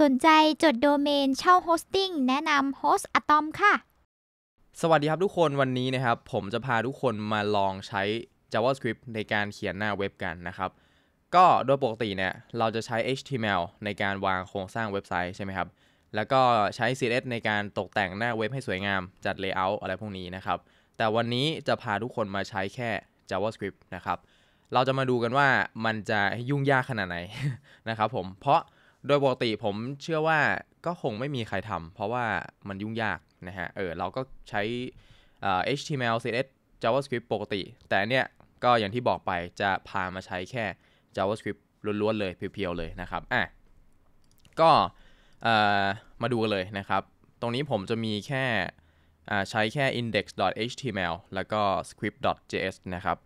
สนใจจดโดเมนเช่าโฮสติ้งแนะนำโฮสอะตอมค่ะ สวัสดีครับทุกคนวันนี้นะครับ ผมจะพาทุกคนมาลองใช้ JavaScript ในการเขียนหน้าเว็บกันนะครับ ก็โดยปกติเนี่ยเราจะใช้ HTML ในการวางโครงสร้างเว็บไซต์ใช่ไหมครับ แล้วก็ใช้ CSS ในการตกแต่งหน้าเว็บให้สวยงาม จัด Layout อะไรพวกนี้นะครับ แต่วันนี้จะพาทุกคนมาใช้แค่ JavaScript นะครับ เราจะมาดูกันว่ามันจะยุ่งยากขนาดไหนนะครับ ผมเพราะโดยปกติผมเชื่อว่าก็คงไม่มีใครทำเพราะว่ามันยุ่งยากนะฮะเออเราก็ใช้ HTML CSS JavaScript ปกติ แต่เนี่ยก็อย่างที่บอกไปจะพามาใช้แค่ JavaScript ล้วนๆ เลยเพียวๆเลยนะครับอ่ะก็มาดูกันเลยนะครับ ตรงนี้ผมจะมีแค่ใช้แค่ index.html แล้วก็ script.js นะครับ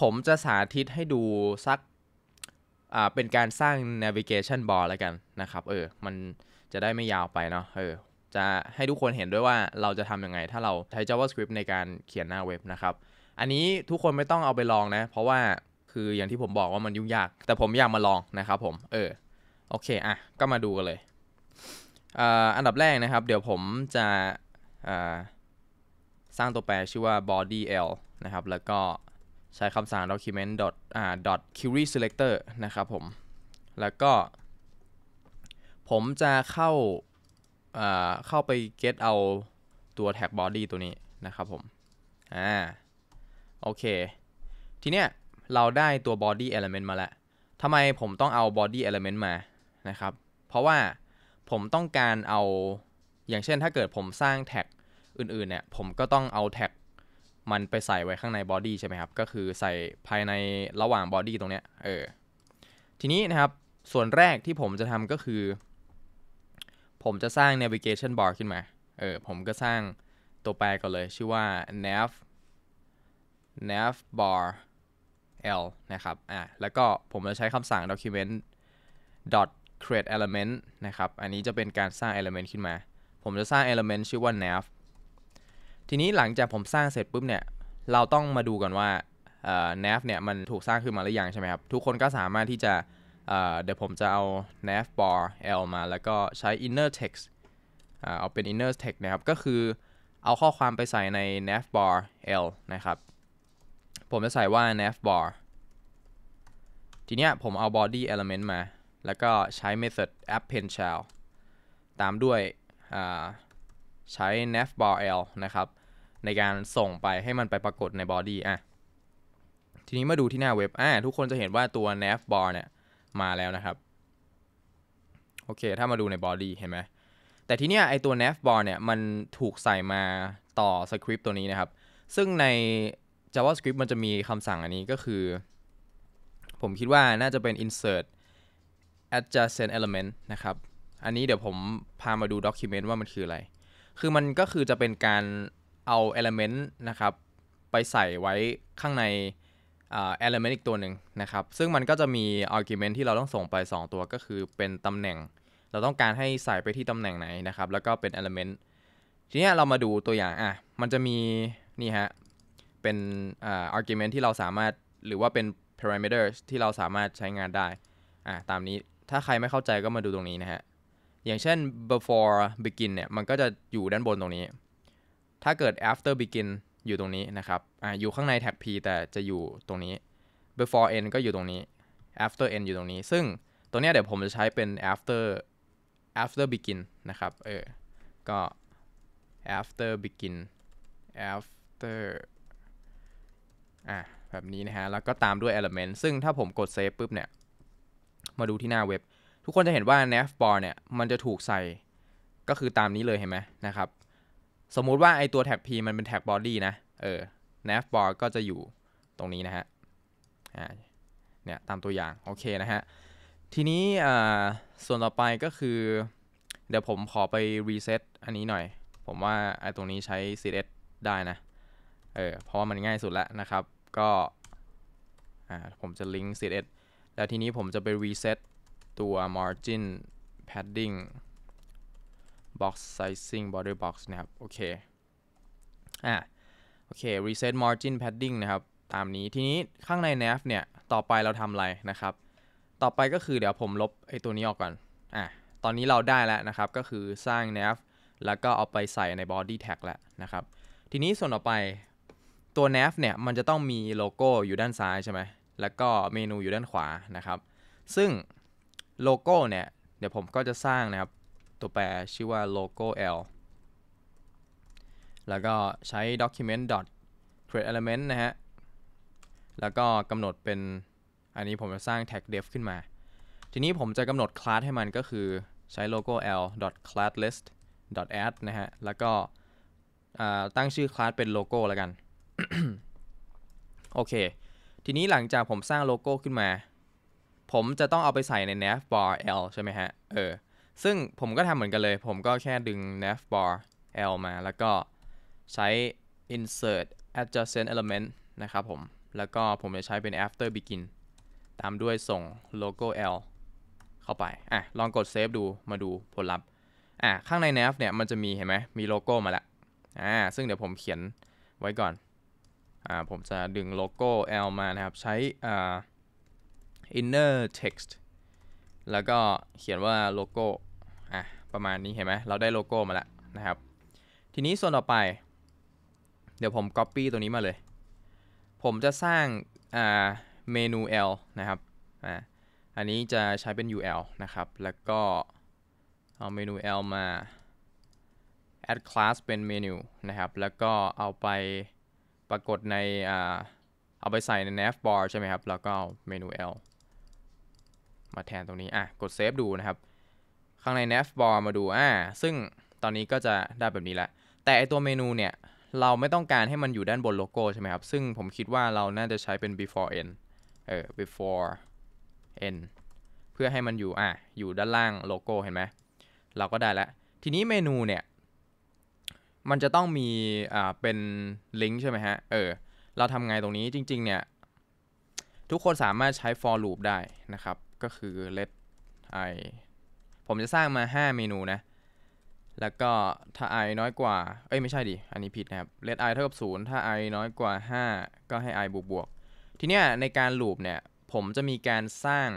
ผมจะสาธิตให้ดูสักอ่า เป็นการสร้าง navigation bar แล้วกันนะครับ เออ มันจะได้ไม่ยาวไปเนาะ เออ จะให้ทุกคนเห็นด้วยว่าเราจะทำยังไง ถ้าเราใช้ JavaScript ในการเขียนหน้าเว็บนะครับ อันนี้ทุกคนไม่ต้องเอาไปลองนะ เพราะว่าคืออย่างที่ผมบอกว่ามันยุ่งยาก แต่ผมอยากมาลองนะครับผม เออ โอเค อ่ะ ก็มาดูกันเลย อันดับแรกนะครับ เดี๋ยวผมจะ สร้างตัวแปรชื่อว่า body l นะครับ แล้วก็ช้คำสั่ง document อ่า query selector นะครับผม แล้วก็ ผมจะเข้าอ่าเข้าไป get เอาตัว tag body ตัวนี้นะครับผมอ่าโอเค ทีเนี้ยเราได้ตัว body element มาแล้วทำไมผมต้องเอา body element มานะครับ เพราะว่าผมต้องการเอา อย่างเช่นถ้าเกิดผมสร้างแท็กอื่นๆเนี่ยผมก็ต้องเอาแท็กมันไปใส่ไว้ข้างในบอดี้ใช่ไหมครับ ก็คือใส่ภายในระหว่างบอดี้ตรงเนี้ยเออ ทีนี้นะครับ ส่วนแรกที่ผมจะทำก็คือ ผมจะสร้าง navigation bar ขึ้นมา เออ ผมก็สร้างตัวแปรก่อนเลย ชื่อว่า nav nav bar l นะครับ อ่ะ แล้วก็ผมจะใช้คำสั่ง document dot create element นะครับ อันนี้จะเป็นการสร้าง element ขึ้นมา ผมจะสร้าง element ชื่อว่า nav ทีนี้หลังจากผมสร้างเสร็จปุ๊บเนี่ย เราต้องมาดูก่อนว่าเอ่อ nav เนี่ย มันถูกสร้างขึ้นมาหรือยังใช่ไหมครับ ทุกคนก็สามารถที่จะ เอ่อเดี๋ยวผมจะเอา nav bar l มา แล้วก็ใช้ inner text เอาเป็น inner text นะครับ ก็คือเอาข้อความไปใส่ใน nav bar l นะครับ ผมจะใส่ว่า nav bar ทีเนี้ยผมเอา body element มา แล้วก็ใช้ method append child ตามด้วยใช้ nav b a r l นะครับ ในการส่งไปให้มันไปปรากฏในบอดี้ อ่ะ ทีนี้มาดูที่หน้าเว็บ อ่ะทุกคนจะเห็นว่าตัว nav b a r เนี่ยมาแล้วนะครับ โอเค ถ้ามาดูในบอดี้เห็นไหม แต่ทีเนี้ยไอตัว nav b a r เนี่ยมันถูกใส่มาต่อสคริปต์ตัวนี้นะครับ ซึ่งใน JavaScript มันจะมีคำสั่งอันนี้ก็คือ ผมคิดว่าน่าจะเป็น insert adjacent element นะครับ อันนี้เดี๋ยวผมพามาดู document ว่ามันคืออะไรคือมันก็คือจะเป็นการเอาเอลเมนต์นะครับไปใส่ไว้ข้างในเอลเมนต์อีกตัวหนึ่งนะครับ ซึ่งมันก็จะมีอาร์กิเมนต์ที่เราต้องส่งไป 2 ตัวก็คือเป็นตำแหน่ง เราต้องการให้ใส่ไปที่ตำแหน่งไหนนะครับ แล้วก็เป็นเอลเมนต์ทีนี้เรามาดูตัวอย่างอ่ะมันจะมีนี่ฮะเป็นอาร์กิเมนต์ที่เราสามารถหรือว่าเป็น parameters ที่เราสามารถใช้งานได้อ่ะตามนี้ถ้าใครไม่เข้าใจก็มาดูตรงนี้นะฮะอย่างเช่น before begin เนี่ย มันก็จะอยู่ด้านบนตรงนี้ ถ้าเกิด after begin อยู่ตรงนี้นะครับ อ่า อยู่ข้างในแท็บ p แต่จะอยู่ตรงนี้ before end ก็อยู่ตรงนี้ after end อยู่ตรงนี้ ซึ่งตัวเนี้ยเดี๋ยวผมจะใช้เป็น after after begin นะครับ เออ ก็ after begin after อ่ะแบบนี้นะฮะ แล้วก็ตามด้วย element ซึ่งถ้าผมกด save ปุ๊บเนี่ย มาดูที่หน้าเว็บทุกคนจะเห็นว่า nav bar เนี่ย มันจะถูกใส่ ก็คือตามนี้เลย เห็นไหมนะครับ สมมุติว่าไอตัวแท็ก p มันเป็นแท็ก body นะเออ nav bar ก็จะอยู่ตรงนี้นะฮะเนี่ย ตามตัวอย่าง โอเคนะฮะทีนี้ส่วนต่อไปก็คือ เดี๋ยวผมขอไปรีเซ็ตอันนี้หน่อย ผมว่าไอตรงนี้ใช้ css ได้นะเออเพราะว่ามันง่ายสุดแล้วนะครับก็อ่าผมจะลิงก์ css แล้วทีนี้ผมจะไปรีเซ็ตตัว margin padding box sizing border box นะครับโอเค อ่ะโอเค reset margin padding นะครับ ตามนี้ทีนี้ข้างใน nav เนี่ย ต่อไปเราทำอะไรนะครับ ต่อไปก็คือเดี๋ยวผมลบไอ้ตัวนี้ออกก่อนอ่ะตอนนี้เราได้แล้วนะครับก็คือสร้าง nav แล้วก็เอาไปใส่ใน body tag แล้วนะครับ ทีนี้ส่วนต่อไปตัว nav เนี่ย มันจะต้องมีโลโก้อยู่ด้านซ้ายใช่ไหมแล้วก็เมนูอยู่ด้านขวานะครับ ซึ่งโลโก้เนี่ย เดี๋ยวผมก็จะสร้างนะครับตัวแปรชื่อว่าโลโก้ L แล้วก็ใช้ document create element นะฮะ แล้วก็กำหนดเป็นอันนี้ผมจะสร้าง tag def ขึ้นมา ทีนี้ผมจะกำหนด class ให้มันก็คือใช้โลโก้ L class list add นะฮะ แล้วก็ตั้งชื่อคลาสเป็นโลโก้แล้วกัน โอเค ทีนี้หลังจากผมสร้างโลโก้ขึ้นมาผม จะต้องเอาไปใส่ใน nav bar l ใช่ไหมฮะ เออ ซึ่งผมก็ทำเหมือนกันเลย ผมก็แค่ดึง nav bar l มา แล้วก็ใช้ insert adjacent element นะ ครับ ผม แล้วก็ ผมจะใช้เป็น after begin ตามด้วยส่ง logo L เข้าไป อ่ะ ลองกด save ดู มาดูผลลัพธ์อ่ะ ข้างใน nav เนี่ย มันจะมี เห็นไหม มีโลโก้มาละอ่าซึ่งเดี๋ยว ผมเขียนไว้ก่อนอ่าผมจะดึงโลโก้ L มา นะครับ ใช้อ่า inner text แล้วก็เขียนว่าโลโก้ อ่ะ ประมาณนี้เห็นไหม เราได้โลโก้มาแล้วนะครับ ทีนี้ส่วนต่อไป เดี๋ยวผม copy ตัวนี้มาเลย ผมจะสร้าง อ่า เมนู L นะครับ อ่า อันนี้จะใช้เป็น UL นะครับ แล้วก็เอาเมนู L มา add class เป็นเมนูนะครับ แล้วก็เอาไปปรากฏในอเอาไปใส่ใน nav bar ใช่ไหมครับ แล้วก็เมนู L มาแทนตรงนี้ อ่ะ กดเซฟดูนะครับ ข้างใน navbar มาดู อ่า ซึ่งตอนนี้ก็จะได้แบบนี้ละ แต่ไอตัวเมนูเนี่ย เราไม่ต้องการให้มันอยู่ด้านบนโลโก้ใช่ไหมครับ ซึ่งผมคิดว่าเราน่าจะใช้เป็น before end เออ before end เพื่อให้มันอยู่ อ่ะอยู่ด้านล่างโลโก้เห็นไหมเราก็ได้แล้วทีนี้เมนูเนี่ย มันจะต้องมี อ่า เป็นลิงก์ใช่ไหมฮะ เออ เราทำไงตรงนี้จริงๆ เนี่ย ทุกคนสามารถใช้ for loop ได้นะครับก็คือ let i ผมจะสร้างมา 5 เมนูนะ แล้วก็ถ้า i น้อยกว่า เอ้ย ไม่ใช่ดิ อันนี้ผิดนะครับ let i เท่ากับ0ถ้า i น้อยกว่า 5 ก็ให้ i บวกบวกทีเนี้ยในการลูปเนี่ย ผมจะมีการสร้าง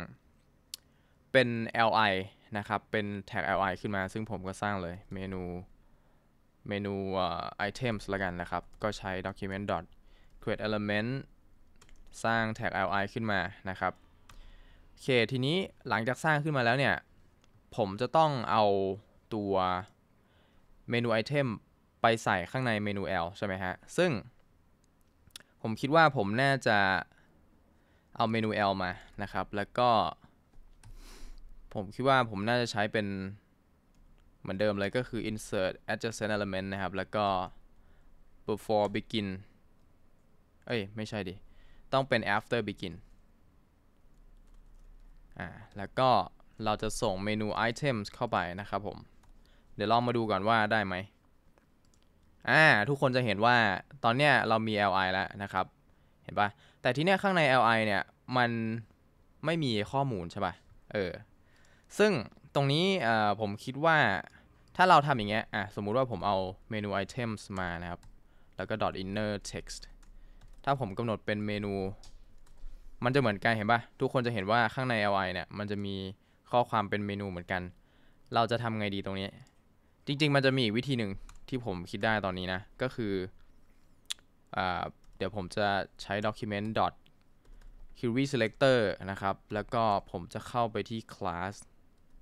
เป็น li นะครับ เป็นแท็ก li ขึ้นมาซึ่งผมก็สร้างเลย เมนู เมนู items ละกันนะครับ ก็ใช้ document dot create element สร้างแท็ก li ขึ้นมานะครับอเค ทีนี้ หลังจากสร้างขึ้นมาแล้วเนี่ย ผมจะต้องเอาตัวเมนูไอเทม ไปใส่ข้างในเมนู L ใช่ไหมฮะ ซึ่ง ผมคิดว่าผมน่าจะเอาเมนู L มา นะครับ แล้วก็ ผมคิดว่าผมน่าจะใช้เป็นเหมือนเดิมเลยก็คือ insert adjacent element นะครับ แล้วก็ before begin เอ้ย ไม่ใช่ดิ ต้องเป็น after begin อ่าแล้วก็เราจะส่งเมนู items เข้าไปนะครับผม เดี๋ยวลองมาดูก่อนว่าได้ไหมอ่าทุกคนจะเห็นว่าตอนเนี้ยเรามี li แล้วนะครับเห็นปะแต่ที่เนี้ยข้างใน li เนี่ยมันไม่มีข้อมูลใช่ปะเออซึ่งตรงนี้เอ่อผมคิดว่าถ้าเราทำอย่างเงี้ยอ่ะสมมุติว่าผมเอาเมนู items มานะครับ แล้วก็ dot inner text ถ้าผมกำหนดเป็นเมนูมันจะเหมือนกันเห็นปะทุกคนจะเห็นว่าข้างใน li เนี่ยมันจะมีข้อความเป็นเมนูเหมือนกัน เราจะทำไงดีตรงนี้ จริงๆ มันจะมีวิธีหนึ่งที่ผมคิดได้ตอนนี้นะ ก็คืออเดี๋ยวผมจะใช้ document dot query selector นะครับ แล้วก็ผมจะเข้าไปที่ class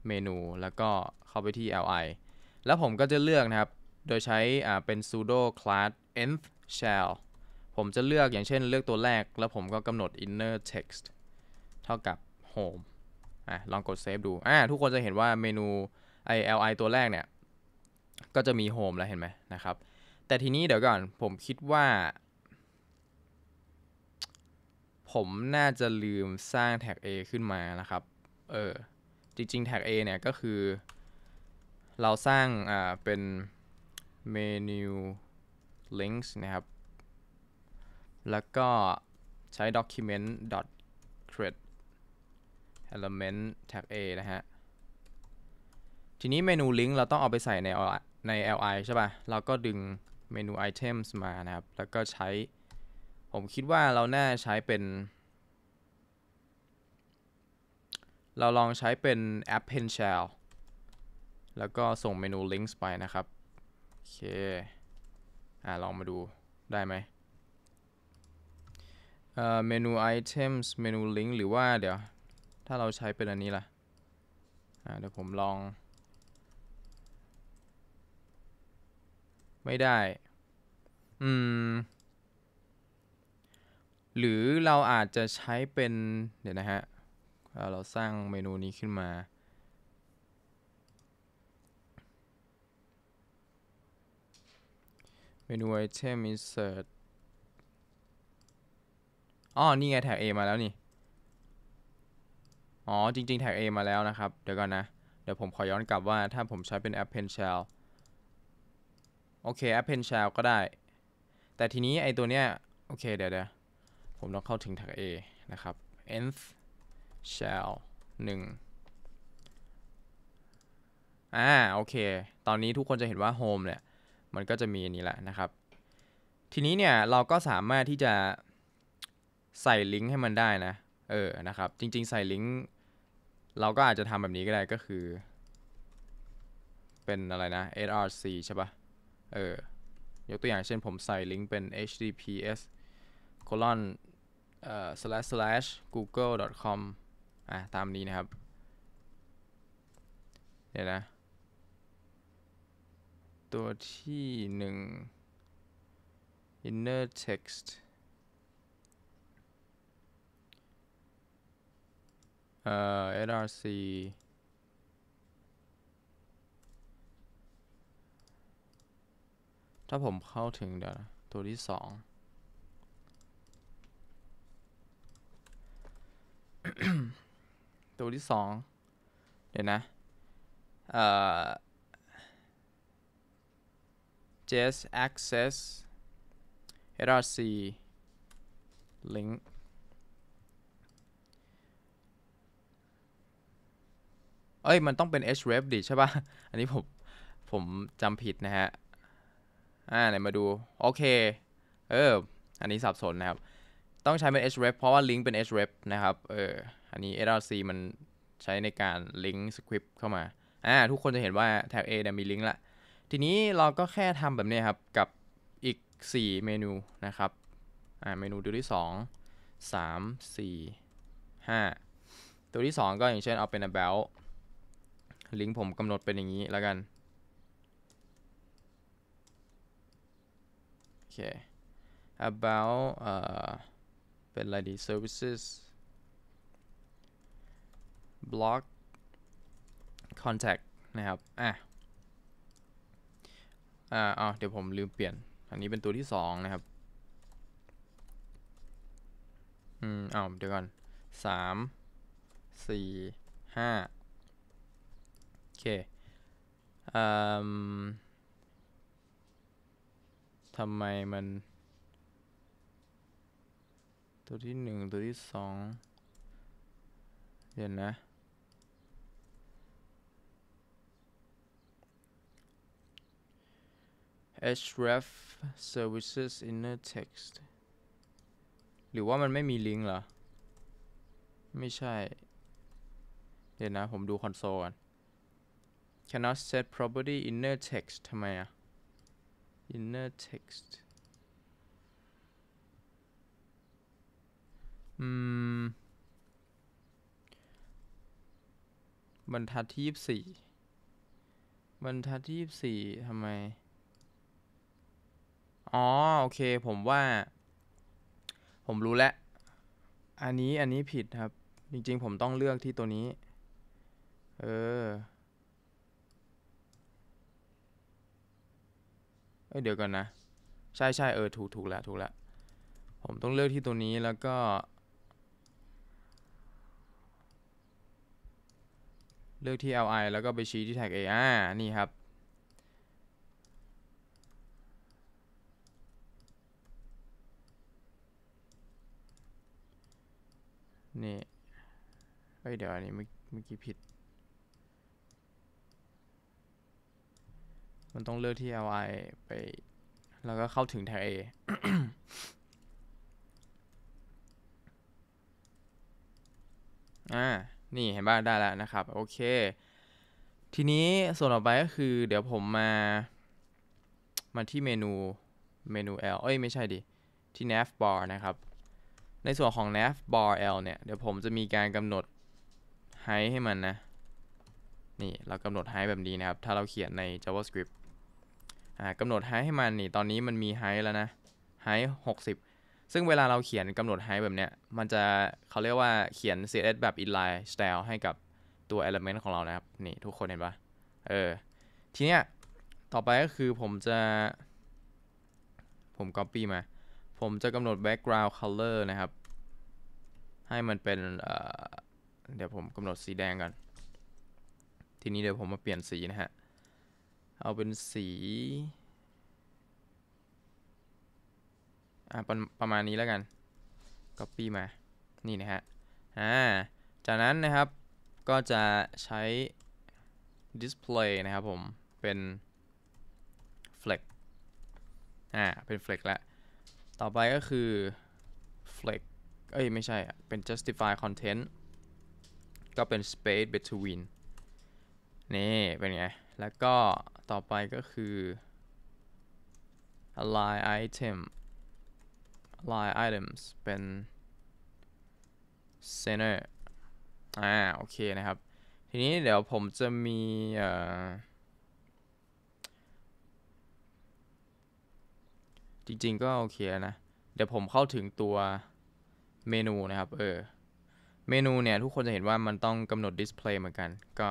เมนูแล้วก็เข้าไปที่ li แล้วผมก็จะเลือกนะครับโดยใช้เป็น sudo class e n h shell ผมจะเลือกอย่างเช่นเลือกตัวแรกแล้วผมก็กำหนด inner text เท่ากับ home อ่ะลองกด save ดูอ่ะทุกคนจะเห็นว่าเมนู ILI ตัวแรกเนี่ย ก็จะมี home แล้วเห็นไหมนะครับ แต่ทีนี้เดี๋ยวก่อนผมคิดว่า ผมน่าจะลืมสร้างแท็ก A ขึ้นมานะครับ เออจริงๆแท็ก A เนี่ยก็คือ เราสร้างอ่าเป็นเมนู links นะครับแล้วก็ใช้ document dot create element tag a นะฮะ ทีนี้เมนูลิงก์เราต้องเอาไปใส่ในใน li ใช่ป่ะ เราก็ดึงเมนู items มานะครับ แล้วก็ใช้ ผมคิดว่าเราน่าใช้เป็น เราลองใช้เป็น app pen shell แล้วก็ส่งเมนู links ไปนะครับโอเค อ่าลองมาดูได้ไหมเมนู items เมนูลิงก์หรือว่าเดี๋ยว ถ้าเราใช้เป็นอันนี้ล่ะ เดี๋ยวผมลอง ไม่ได้ อืม หรือเราอาจจะใช้เป็น เดี๋ยวนะฮะ เราสร้างเมนูนี้ขึ้นมา เมนู item insert อ๋อ นี่ไง แท็ก A มาแล้วนี่ อ๋อ จริงๆ แท็ก A มาแล้วนะครับ เดี๋ยวก่อนนะ เดี๋ยวผมขอย้อนกลับว่าถ้าผมใช้เป็น a p p เ e น s h e l l โอเค a p p เ e น s h e l l ก็ได้ แต่ทีนี้ ไอตัวเนี้ย โอเค เดี๋ยวเดี๋ยวผมต้องเข้าถึงแท็ก A นะครับ nth shell 1อ่า โอเค ตอนนี้ทุกคนจะเห็นว่า home เนี่ย มันก็จะมีอันนี้แหละนะครับ ทีนี้เนี่ยเราก็สามารถที่จะใส่ลิงก์ให้มันได้นะ เออ นะครับ จริง ๆ ใส่ลิงก์เราก็อาจจะทำแบบนี้ก็ได้ก็คือ เป็นอะไรนะ src ใช่ปะ่ะ เออ ยกตัวอย่างเช่นผมใส่ลิงก์เป็น https colon slash slash google com อ่ะ ตามนี้นะครับ เดี๋ยวนะ ตัวที่หนึ่ง inner text เอ่อ src ถ้าผมเข้าถึงเดี๋ยว ตัวที่สองตัวที่สองเดี๋ยวนะเอ่อ just access src link เอ้ย มันต้องเป็น href ดิใช่ปะ่ะ อันนี้ผมผมจำผิดนะฮะ อ่า ไหนมาดู โอเคเอออันนี้สับสนนะครับ ต้องใช้เป็น href เพราะว่าลิงก์เป็น href นะครับเอออันนี้ src มันใช้ในการลิงก์สคริปต์เข้ามา อ่า ทุกคนจะเห็นว่าแท็บ A เนี่ยมีลิงก์ละทีนี้เราก็แค่ทำแบบนี้ครับ กับอีก 4 เมนูนะครับอ่าเมนูตัวที่ 2 3 4 5 ตัวที่ 2 ก็อย่างเช่นเอาเป็น about ลิงก์ผมกำหนดเป็นอย่างนี้แล้วกัน โอเค about เป็นอะไรดี services block contact นะครับอ่ะอ่าอเดี๋ยวผมลืมเปลี่ยน อันนี้เป็นตัวที่สองนะครับ อืมอ้าวเดี๋ยวก่อนสามสี่ห้าโอเคทำไมมัน ตัวที่หนึ่งตัวที่สอง เดี๋ยวนะ href services inner text หรือว่ามันไม่มีลิงก์เหรอ ไม่ใช่ เดี๋ยวนะ ผมดูคอนโซลก่อน cannot set property inner text ทำไมอะ inner text บรรทัดที่ยี่สี่ บรรทัดที่ยี่สี่ ทำไม อ๋อ โอเค ผมว่า ผมรู้แล้ว อันนี้อันนี้ผิดครับ จริง ๆ ผมต้องเลือกที่ตัวนี้ เอออ้ยเดี๋ยวก่อนนะ ใช่ใช่เออ ถูก ถูก แล้ว ถูก แล้ว ผมต้องเลือกที่ตัวนี้แล้วก็ เลือกที่ li แล้วก็ไป ชี้ที่ แท็ก a อ่านี่ ครับนี่เฮ้ยเดี๋ยวอันนี้เมื่อกี้ผิดมันต้องเลือกที่ li ไป แล้วก็เข้าถึงแท็ก a อ่านี่เห็นบ้างได้แล้วนะครับ โอเค ทีนี้ส่วนต่อไปก็คือเดี๋ยวผมมา มาที่เมนูเมนู L เอ้ยไม่ใช่ดิ ที่ nav bar นะครับ ในส่วนของ nav bar L เนี่ย เดี๋ยวผมจะมีการกำหนด height ให้มันนะ นี่ เรากำหนด height แบบนี้นะครับ ถ้าเราเขียนใน JavaScript กำหนดไฮให้มันนี่ตอนนี้มันมีไฮแล้วนะไฮหกสิบซึ่งเวลาเราเขียนกำหนดไฮแบบเนี้ยมันจะเขาเรียกว่าเขียน CSS แบบ inline style ให้กับตัว element ของเรานะครับ นี่ ทุกคนเห็นปะเออ ทีเนี้ยต่อไปก็คือผมจะผม copy มา ผมจะกำหนด background color นะครับ ให้มันเป็นเเดี๋ยวผมกำหนดสีแดงก่อน ทีนี้เดี๋ยวผมมาเปลี่ยนสีนะฮะเอาเป็น สี อ่าประประมาณนี้ แล้ว กัน Copy มา นี่ นะ ฮะ อ่า จากนั้นนะครับก็จะใช้ Display นะ ครับ ผม เป็น Flex อ่า เป็น Flex แล้วต่อไปก็คือ Flex เอ้ย ไม่ใช่อ่ะเป็น Justify Content ก็เป็น Space Between นี่ เป็น ไง แล้วก็ต่อไปก็คือ align item align items เป็น center อ่า โอเคนะครับ ทีนี้เดี๋ยวผมจะมีเอ่อจริงๆก็โอเคนะ เดี๋ยวผมเข้าถึงตัวเมนูนะครับเออเมนูเนี่ยทุกคนจะเห็นว่ามันต้องกำหนด display เหมือนกัน ก็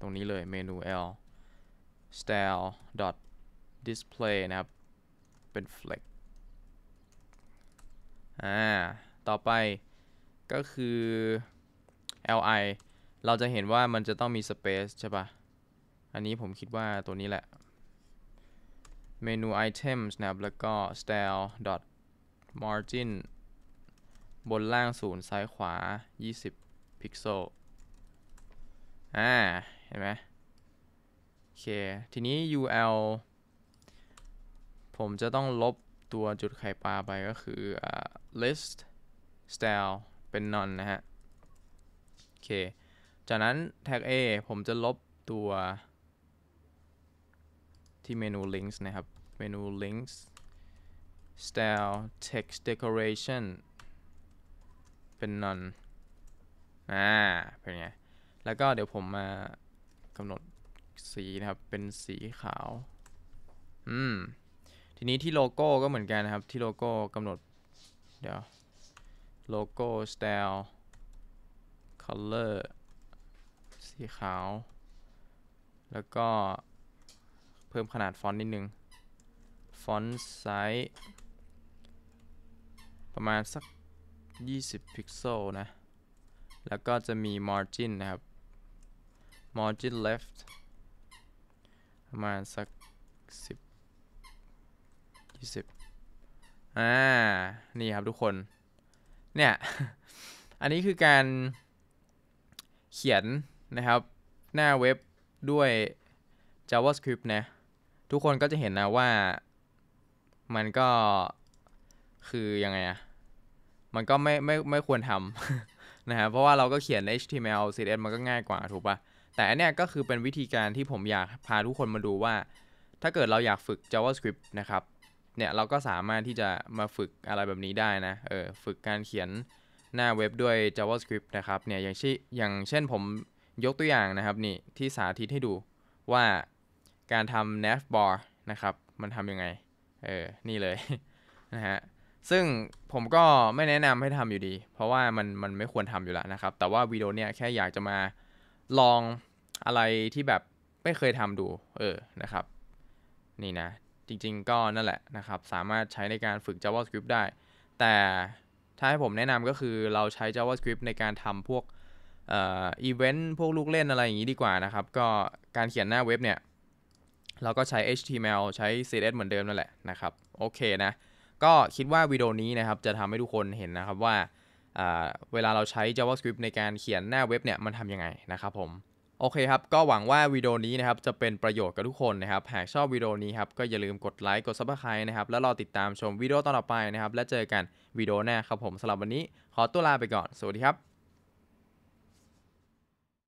ตรงนี้เลยเมนู L style dot display นะครับ เป็น flex อ่า ต่อไปก็คือ li เราจะเห็นว่ามันจะต้องมี space ใช่ปะอันนี้ผมคิดว่าตัวนี้แหละ เมนู items นะครับแล้วก็ style dot margin บนล่างศูนย์ซ้ายขวา 20พิกเซลอ่า เห็นไหมเค ทีนี้ ul ผมจะต้องลบตัวจุดไข่ปลาไปก็คือ uh, list style เป็น none นะฮะ โอเค จากนั้นแท็ก a ผมจะลบตัว ที่เมนู links นะครับ เมนู links style text decoration เป็น none อ่า เป็นไง แล้วก็เดี๋ยวผมมากำหนดสีนะครับ เป็นสีขาว อืม ทีนี้ ที่โลโก้ก็เหมือนกันนะครับ ที่โลโก้กำหนด เดี๋ยวโลโก้สไตล์ color สีขาว แล้วก็เพิ่มขนาดฟอนต์นิดนึงฟอนต์ไซส์ประมาณสัก20พิกเซลนะ แล้วก็จะมี margin นะครับ margin left ประมาณสักสิบยี่สิบอ่านี่ครับทุกคนเนี่ยอันนี้คือการเขียนนะครับหน้าเว็บด้วย JavaScript นะทุกคนก็จะเห็นนะว่ามันก็คือยังไงอะมันก็ไม่ไม่ไม่ควรทำนะฮะเพราะว่าเราก็เขียน HTML CSS มันก็ง่ายกว่าถูกปะ่ะแต่อันเนี้ยก็คือเป็นวิธีการที่ผมอยากพาทุกคนมาดูว่า ถ้าเกิดเราอยากฝึก JavaScript นะครับ เนี่ยเราก็สามารถที่จะมาฝึกอะไรแบบนี้ได้นะ เออฝึกการเขียนหน้าเว็บด้วย JavaScript นะครับ เนี่ยอย่างเช่อย่างเช่นผมยกตัวอย่างนะครับนี่ที่สาธิตให้ดูว่าการทำ navbar นะครับมันทำยังไง เออ นี่เลยนะฮะซึ่งผมก็ไม่แนะนำให้ทำอยู่ดี เพราะว่ามันมันไม่ควรทำอยู่แล้วนะครับแต่ว่าวิดีโอเนี้ยแค่อยากจะมาลองอะไรที่แบบไม่เคยทำดู เออ นะครับ นี่ นะ จริงๆ ก็นั่น แหละนะครับ สามารถใช้ในการฝึก JavaScript ได้ แต่ถ้า ให้ ผมแนะนำก็คือเราใช้ JavaScript ในการทำพวกอีเวนต์ พวกลูกเล่นอะไร อย่างนี้ดีกว่านะครับ ก็การเขียนหน้าเว็บ เนี่ย เราก็ใช้ HTML ใช้ CSS เหมือนเดิมนั่นแหละนะครับ โอเคนะ ก็คิดว่าวิดีโอนี้นะครับ จะทำให้ทุกคนเห็นนะครับว่าเวลาเราใช้ JavaScript ในการเขียนหน้าเว็บเนี่ยมันทำยังไงนะครับผม โอเคครับ ก็หวังว่าวิดีโอนี้นะครับจะเป็นประโยชน์กับทุกคนนะครับ หากชอบวิดีโอนี้ครับก็อย่าลืมกดไลค์กดซับสไคร b e นะครับแล้วรอติดตามชมวิดีโอต่อไปนะครับ และเจอกันวิดีโอหน้าครับผมสำหรับวันนี้ ขอตัวลาไปก่อนสวัสดีครับ